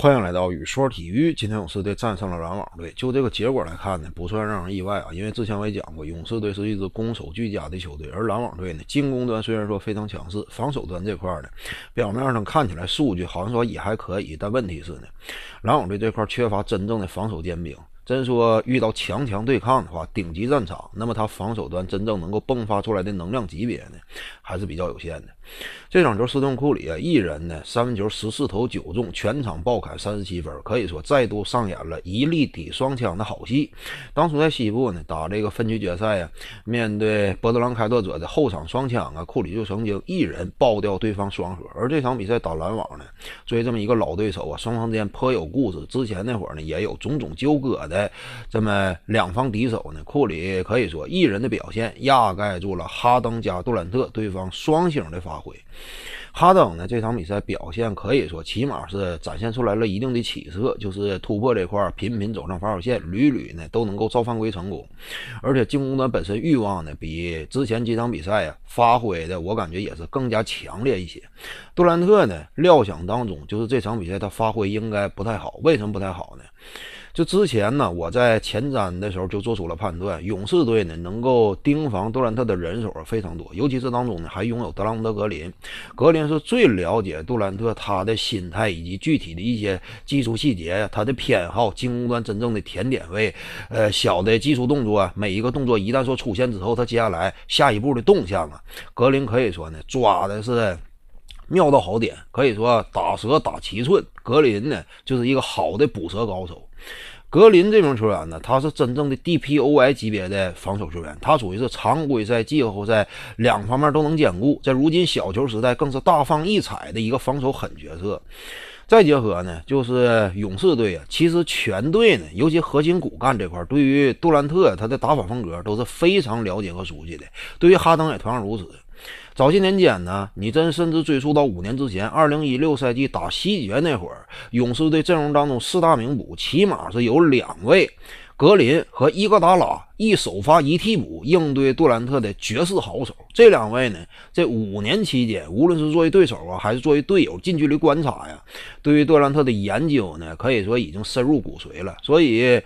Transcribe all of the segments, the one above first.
欢迎来到雨说体育。今天勇士队战胜了篮网队，就这个结果来看呢，不算让人意外啊。因为之前我也讲过，勇士队是一支攻守俱佳的球队，而篮网队呢，进攻端虽然说非常强势，防守端这块儿呢，表面上看起来数据好像说也还可以，但问题是呢，篮网队这块缺乏真正的防守尖兵。真说遇到强强对抗的话，顶级战场，那么他防守端真正能够迸发出来的能量级别呢，还是比较有限的。这场球，斯通库里啊，一人呢三分球十四投九中，全场爆砍三十七分，可以说再度上演了一力抵双枪的好戏。当初在西部呢打这个分区决赛啊，面对波特兰开拓者的后场双枪啊，库里就曾经一人爆掉对方双核。而这场比赛打篮网呢，作为这么一个老对手啊，双方之间颇有故事。之前那会儿呢，也有种种纠葛的这么两方敌手呢，库里可以说一人的表现压盖住了哈登加杜兰特对方双星的发。回哈登呢这场比赛表现可以说起码是展现出来了一定的起色，就是突破这块儿频频走上防守线，屡屡呢都能够造犯规成功，而且进攻端本身欲望呢比之前几场比赛啊发挥的我感觉也是更加强烈一些。杜兰特呢料想当中就是这场比赛他发挥应该不太好，为什么不太好呢？就之前呢，我在前瞻的时候就做出了判断，勇士队呢能够盯防杜兰特的人手非常多，尤其是当中呢还拥有德朗德格林。格林是最了解杜兰特他的心态以及具体的一些技术细节呀，他的偏好进攻端真正的甜点位，呃，小的技术动作，每一个动作一旦说出现之后，他接下来下一步的动向啊，格林可以说呢抓的是妙到好点，可以说打蛇打七寸，格林呢就是一个好的捕蛇高手。格林这名球员呢，他是真正的 DPOI 级别的防守球员，他属于是常规赛、季后赛两方面都能兼顾，在如今小球时代更是大放异彩的一个防守狠角色。再结合呢，就是勇士队啊，其实全队呢，尤其核心骨干这块，对于杜兰特他的打法风格都是非常了解和熟悉的，对于哈登也同样如此。早些年间呢，你真甚至追溯到五年之前，二零一六赛季打西决那会儿，勇士队阵容当中四大名捕起码是有两位。格林和伊戈达拉一首发一替补应对杜兰特的绝世好手，这两位呢，这五年期间，无论是作为对手啊，还是作为队友，近距离观察呀，对于杜兰特的研究呢，可以说已经深入骨髓了。所以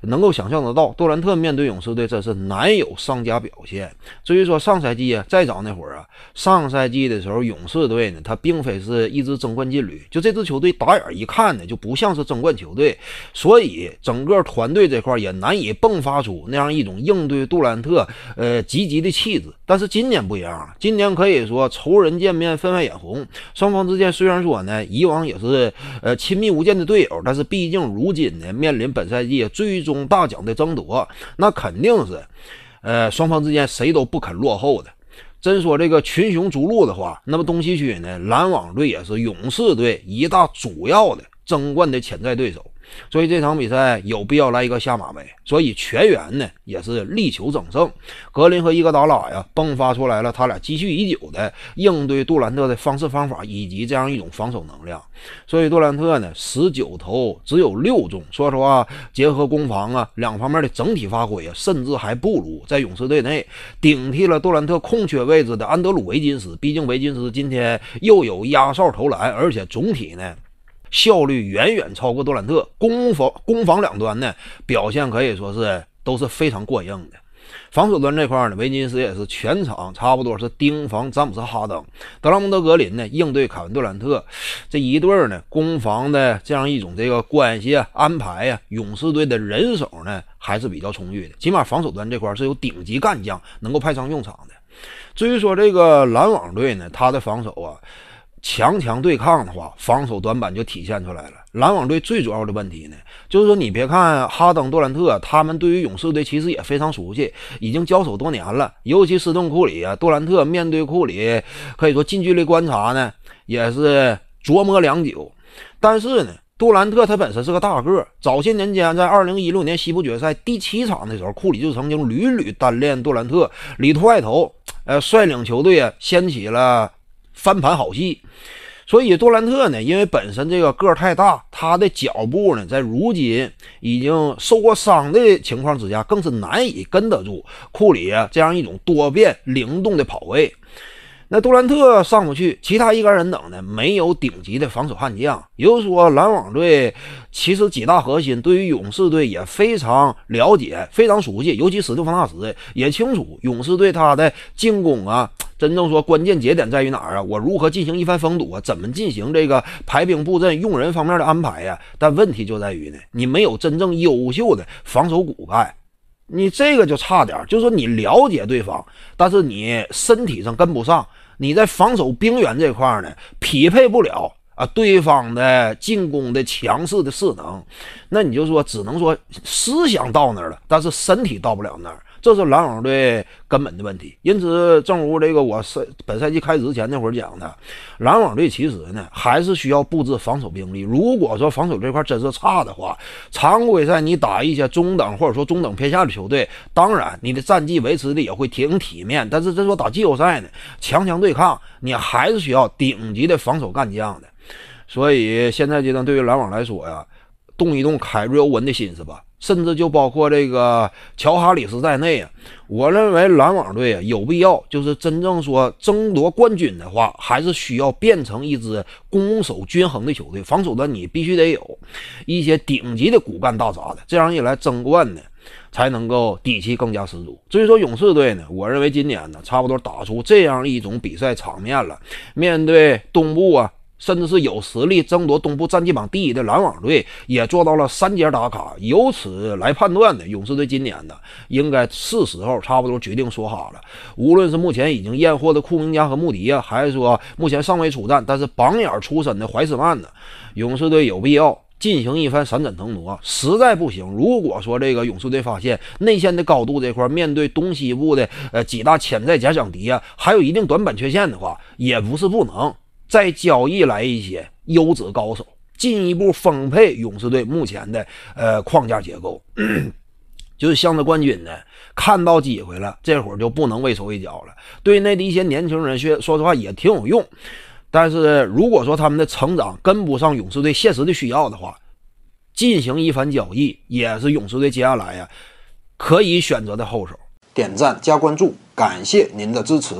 能够想象得到，杜兰特面对勇士队，真是难有上佳表现。至于说上赛季啊，再早那会儿啊，上赛季的时候，勇士队呢，他并非是一支争冠劲旅，就这支球队打眼一看呢，就不像是争冠球队，所以整个团队这块儿。也难以迸发出那样一种应对杜兰特呃积极的气质。但是今年不一样，今年可以说仇人见面分外眼红。双方之间虽然说呢，以往也是呃亲密无间的队友，但是毕竟如今呢面临本赛季最终大奖的争夺，那肯定是呃双方之间谁都不肯落后的。真说这个群雄逐鹿的话，那么东西区呢，篮网队也是勇士队一大主要的争冠的潜在对手。所以这场比赛有必要来一个下马威，所以全员呢也是力求整胜。格林和伊戈达拉呀，迸发出来了他俩积蓄已久的应对杜兰特的方式方法以及这样一种防守能量。所以杜兰特呢，十九投只有六中。说实话，结合攻防啊两方面的整体发挥啊，甚至还不如在勇士队内顶替了杜兰特空缺位置的安德鲁维金斯。毕竟维金斯今天又有压哨投篮，而且总体呢。效率远远超过杜兰特，攻防攻防两端呢表现可以说是都是非常过硬的。防守端这块呢，维金斯也是全场差不多是盯防詹姆斯、哈登、德拉蒙德、格林呢应对凯文·杜兰特这一对儿呢攻防的这样一种这个关系安排呀。勇士队的人手呢还是比较充裕的，起码防守端这块是有顶级干将能够派上用场的。至于说这个篮网队呢，他的防守啊。强强对抗的话，防守短板就体现出来了。篮网队最主要的问题呢，就是说你别看哈登、杜兰特，他们对于勇士队其实也非常熟悉，已经交手多年了。尤其是对库里啊，杜兰特面对库里，可以说近距离观察呢，也是琢磨良久。但是呢，杜兰特他本身是个大个，早些年间在2016年西部决赛第七场的时候，库里就曾经屡屡单练杜兰特里突外投，呃，率领球队啊，掀起了。翻盘好戏，所以杜兰特呢，因为本身这个个儿太大，他的脚步呢，在如今已经受过伤的情况之下，更是难以跟得住库里这样一种多变、灵动的跑位。那杜兰特上不去，其他一干人等呢，没有顶级的防守悍将，也就是说，篮网队其实几大核心对于勇士队也非常了解，非常熟悉，尤其史蒂夫纳什也清楚勇士队他的进攻啊。真正说关键节点在于哪儿啊？我如何进行一番封堵啊？怎么进行这个排兵布阵、用人方面的安排呀？但问题就在于呢，你没有真正优秀的防守骨干，你这个就差点。就说你了解对方，但是你身体上跟不上，你在防守兵员这块呢匹配不了啊对方的进攻的强势的势能，那你就说只能说思想到那儿了，但是身体到不了那儿。这是篮网队根本的问题，因此，正如这个我是本赛季开始之前那会儿讲的，篮网队其实呢还是需要布置防守兵力。如果说防守这块真是差的话，常规赛你打一些中等或者说中等偏下的球队，当然你的战绩维持的也会挺体面。但是，这说打季后赛呢，强强对抗，你还是需要顶级的防守干将的。所以，现在阶段对于篮网来说呀，动一动凯瑞欧文的心思吧。甚至就包括这个乔哈里斯在内，啊，我认为篮网队啊有必要，就是真正说争夺冠军的话，还是需要变成一支攻守均衡的球队，防守的你必须得有一些顶级的骨干大闸的，这样一来争冠呢才能够底气更加十足。所以说勇士队呢，我认为今年呢差不多打出这样一种比赛场面了，面对东部啊。甚至是有实力争夺东部战绩榜第一的篮网队也做到了三节打卡，由此来判断呢，勇士队今年呢，应该是时候差不多决定说好了。无论是目前已经验货的库明加和穆迪呀，还是说目前尚未出战但是榜眼出身的怀斯曼呢，勇士队有必要进行一番闪展腾挪。实在不行，如果说这个勇士队发现内线的高度这块面对东西部的呃几大潜在假想敌啊，还有一定短板缺陷的话，也不是不能。再交易来一些优质高手，进一步丰沛勇士队目前的呃框架结构。就是向着冠军呢看到机会了，这会儿就不能畏手畏脚了。对内的一些年轻人，说说实话也挺有用。但是如果说他们的成长跟不上勇士队现实的需要的话，进行一番交易也是勇士队接下来呀可以选择的后手。点赞加关注，感谢您的支持。